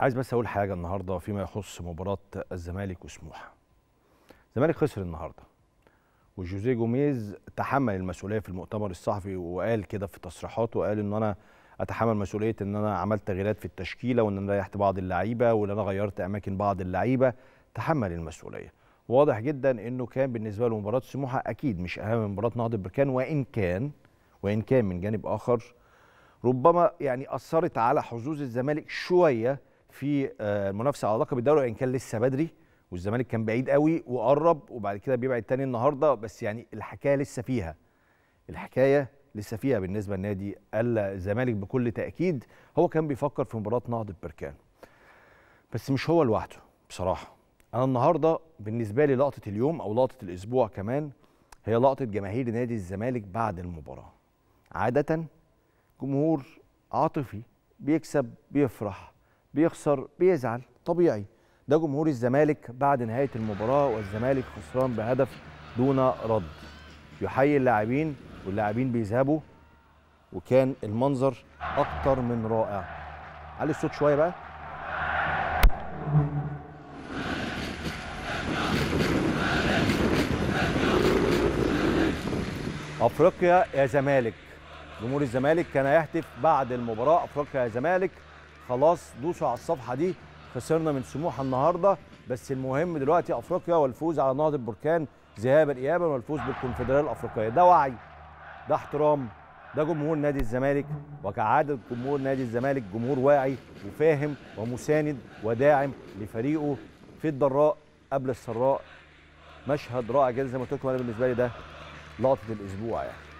عايز بس اقول حاجه النهارده فيما يخص مباراه الزمالك وسموحه. الزمالك خسر النهارده. وجوزيه جوميز تحمل المسؤوليه في المؤتمر الصحفي وقال كده في تصريحاته وقال ان انا اتحمل مسؤوليه ان انا عملت تغييرات في التشكيله وان انا ريحت بعض اللعيبه وان انا غيرت اماكن بعض اللعيبه تحمل المسؤوليه. واضح جدا انه كان بالنسبه له مباراه سموحه اكيد مش اهم من مباراه نهضه بركان وان كان وان كان من جانب اخر ربما يعني اثرت على حظوظ الزمالك شويه في آه، المنافسه على لقب الدوري وان كان لسه بدري والزمالك كان بعيد قوي وقرب وبعد كده بيبعد تاني النهارده بس يعني الحكايه لسه فيها الحكايه لسه فيها بالنسبه لنادي الزمالك بكل تاكيد هو كان بيفكر في مباراه نهضه بركان بس مش هو لوحده بصراحه انا النهارده بالنسبه لي لقطه اليوم او لقطه الاسبوع كمان هي لقطه جماهير نادي الزمالك بعد المباراه عاده جمهور عاطفي بيكسب بيفرح بيخسر بيزعل طبيعي ده جمهور الزمالك بعد نهايه المباراه والزمالك خسران بهدف دون رد يحيي اللاعبين واللاعبين بيذهبوا وكان المنظر اكتر من رائع علي الصوت شويه بقى افريقيا يا زمالك جمهور الزمالك كان يهتف بعد المباراه افريقيا يا زمالك خلاص دوسوا على الصفحه دي خسرنا من سموحه النهارده بس المهم دلوقتي افريقيا والفوز على نهضه بركان ذهابا ايابا والفوز بالكونفدراليه الافريقيه ده وعي ده احترام ده جمهور نادي الزمالك وكعاده جمهور نادي الزمالك جمهور واعي وفاهم ومساند وداعم لفريقه في الضراء قبل السراء مشهد رائع جدا زي ما قلت لكم انا بالنسبه لي ده لقطه الاسبوع يعني